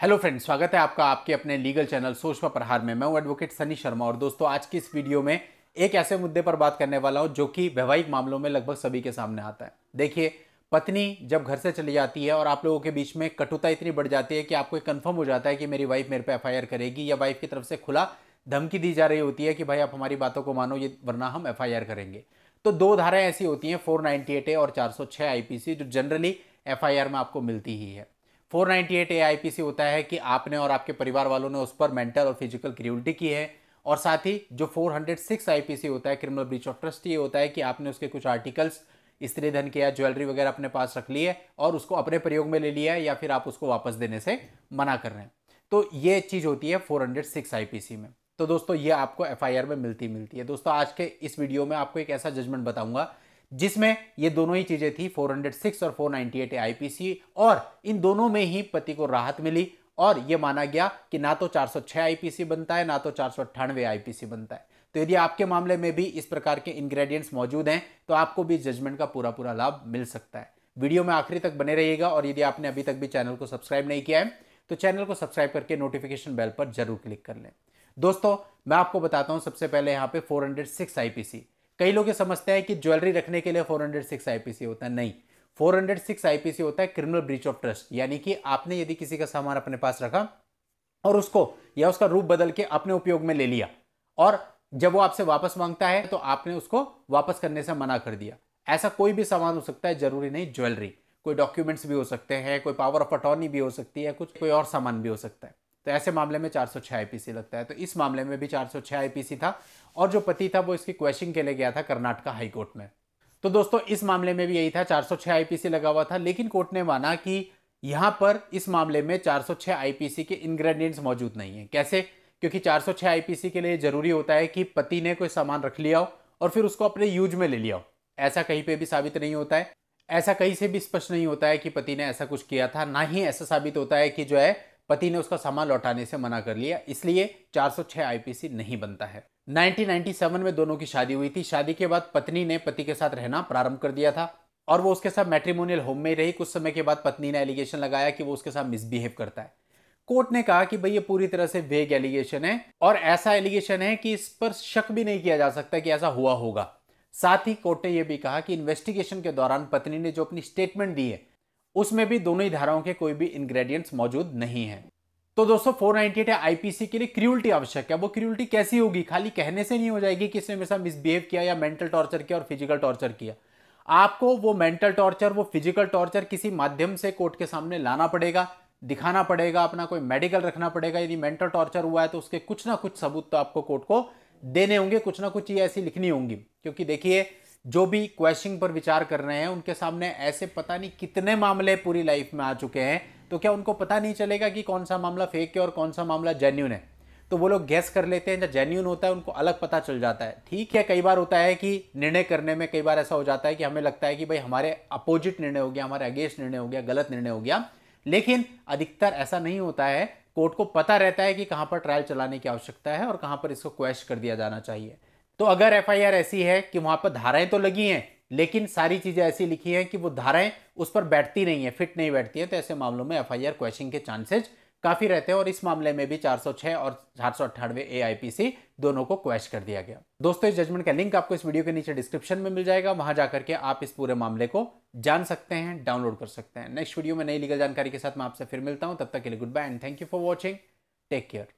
hello friends स्वागत है आपका आपके अपने लीगल चैनल सोच प्रहार में मैं हूं एडवोकेट सनी शर्मा और दोस्तों आज की इस वीडियो में एक ऐसे मुद्दे पर बात करने वाला हूं जो कि वैवाहिक मामलों में लगभग सभी के सामने आता है देखिए पत्नी जब घर से चली जाती है और आप लोगों के बीच में कटुता इतनी बढ़ जाती है कि आपको कन्फर्म हो जाता है कि मेरी वाइफ मेरे पे एफ करेगी या वाइफ की तरफ से खुला धमकी दी जा रही होती है कि भाई आप हमारी बातों को मानो ये वरना हम एफ करेंगे तो दो धाराएं ऐसी होती हैं फोर ए और चार सौ oh जो जनरली एफ में आपको मिलती ही है फोर ए एट होता है कि आपने और आपके परिवार वालों ने उस पर मेंटल और फिजिकल क्रियोलिटी की है और साथ ही जो 406 आईपीसी होता है क्रिमिनल ब्रीच ऑफ ट्रस्ट ये होता है कि आपने उसके कुछ आर्टिकल्स स्त्री धन किया ज्वेलरी वगैरह अपने पास रख ली है और उसको अपने प्रयोग में ले लिया है या फिर आप उसको वापस देने से मना कर रहे हैं तो ये चीज़ होती है 406 आईपीसी में तो दोस्तों ये आपको एफआईआर में मिलती मिलती है दोस्तों आज के इस वीडियो में आपको एक ऐसा जजमेंट बताऊंगा जिसमें ये दोनों ही चीज़ें थी 406 और 498 आईपीसी और इन दोनों में ही पति को राहत मिली और ये माना गया कि ना तो 406 आईपीसी बनता है ना तो चार सौ आईपीसी बनता है तो यदि आपके मामले में भी इस प्रकार के इंग्रेडिएंट्स मौजूद हैं तो आपको भी जजमेंट का पूरा पूरा लाभ मिल सकता है वीडियो में आखिरी तक बने रहिएगा और यदि आपने अभी तक भी चैनल को सब्सक्राइब नहीं किया है तो चैनल को सब्सक्राइब करके नोटिफिकेशन बेल पर जरूर क्लिक कर लें दोस्तों मैं आपको बताता हूं सबसे पहले यहाँ पे 406 आईपीसी कई लोग ये समझते हैं कि ज्वेलरी रखने के लिए 406 आईपीसी होता है नहीं 406 सी होता है क्रिमिनल ब्रीच ऑफ ट्रस्ट यानी कि आपने यदि किसी का सामान अपने पास रखा और उसको या उसका रूप बदल के अपने उपयोग में ले लिया और जब वो आपसे वापस मांगता है तो आपने उसको वापस करने से मना कर दिया ऐसा कोई भी सामान हो सकता है जरूरी नहीं ज्वेलरी कोई डॉक्यूमेंट्स भी हो सकते हैं कोई पावर ऑफ अटॉर्नी भी हो सकती है कुछ कोई और सामान भी हो सकता है तो ऐसे मामले में 406 सौ लगता है तो इस मामले में भी 406 सौ था और जो पति था वो इसकी क्वेश्चन के लिए गया था कर्नाटका हाईकोर्ट में तो दोस्तों इस मामले में भी यही था 406 सौ लगा हुआ था लेकिन कोर्ट ने माना कि यहाँ पर इस मामले में 406 आईपीसी के इंग्रेडिएंट्स मौजूद नहीं है कैसे क्योंकि 406 सौ के लिए जरूरी होता है कि पति ने कोई सामान रख लिया हो और फिर उसको अपने यूज में ले लिया हो ऐसा कहीं पर भी साबित नहीं होता है ऐसा कहीं से भी स्पष्ट नहीं होता है कि पति ने ऐसा कुछ किया था ना ही ऐसा साबित होता है कि जो है पति ने उसका सामान लौटाने से मना कर लिया इसलिए 406 आईपीसी नहीं बनता है 1997 में दोनों की शादी हुई थी शादी के बाद पत्नी ने पति के साथ रहना प्रारंभ कर दिया था और वो उसके साथ मैट्रिमोनियल होम में रही कुछ समय के बाद पत्नी ने एलिगेशन लगाया कि वो उसके साथ मिसबिहेव करता है कोर्ट ने कहा कि भाई ये पूरी तरह से वेग एलिगेशन है और ऐसा एलिगेशन है कि इस पर शक भी नहीं किया जा सकता कि ऐसा हुआ होगा साथ ही कोर्ट ने यह भी कहा कि इन्वेस्टिगेशन के दौरान पत्नी ने जो अपनी स्टेटमेंट दी है उसमें भी दोनों ही धाराओं के कोई भी इंग्रेडिएंट्स मौजूद नहीं है तो दोस्तों 498 या आईपीसी के लिए क्रियुलटी आवश्यक है वो क्रियुलटी कैसी होगी खाली कहने से नहीं हो जाएगी कि इसने मेरे साथ मिसबिहेव किया या मेंटल टॉर्चर किया और फिजिकल टॉर्चर किया आपको वो मेंटल टॉर्चर वो फिजिकल टॉर्चर किसी माध्यम से कोर्ट के सामने लाना पड़ेगा दिखाना पड़ेगा अपना कोई मेडिकल रखना पड़ेगा यदि मेंटल टॉर्चर हुआ है तो उसके कुछ ना कुछ सबूत तो आपको कोर्ट को देने होंगे कुछ ना कुछ ये ऐसी लिखनी होंगी क्योंकि देखिए जो भी क्वेश्चन पर विचार कर रहे हैं उनके सामने ऐसे पता नहीं कितने मामले पूरी लाइफ में आ चुके हैं तो क्या उनको पता नहीं चलेगा कि कौन सा मामला फेक है और कौन सा मामला जेन्यून है तो वो लोग गैस कर लेते हैं जब जेन्यून होता है उनको अलग पता चल जाता है ठीक है कई बार होता है कि निर्णय करने में कई बार ऐसा हो जाता है कि हमें लगता है कि भाई हमारे अपोजिट निर्णय हो गया हमारे अगेंस्ट निर्णय हो गया गलत निर्णय हो गया लेकिन अधिकतर ऐसा नहीं होता है कोर्ट को पता रहता है कि कहाँ पर ट्रायल चलाने की आवश्यकता है और कहाँ पर इसको क्वेश्च कर दिया जाना चाहिए तो अगर एफआईआर ऐसी है कि वहां पर धाराएं तो लगी हैं लेकिन सारी चीज़ें ऐसी लिखी हैं कि वो धाराएं उस पर बैठती नहीं है फिट नहीं बैठती है तो ऐसे मामलों में एफ आई के चांसेज काफ़ी रहते हैं और इस मामले में भी 406 और चार सौ दोनों को क्वैश कर दिया गया दोस्तों इस जजमेंट का लिंक आपको इस वीडियो के नीचे डिस्क्रिप्शन में मिल जाएगा वहां जाकर के आप इस पूरे मामले को जान सकते हैं डाउनलोड कर सकते हैं नेक्स्ट वीडियो में नई लीगल जानकारी के साथ मैं आपसे फिर मिलता हूँ तब तक के लिए good bye and thank you for watching take care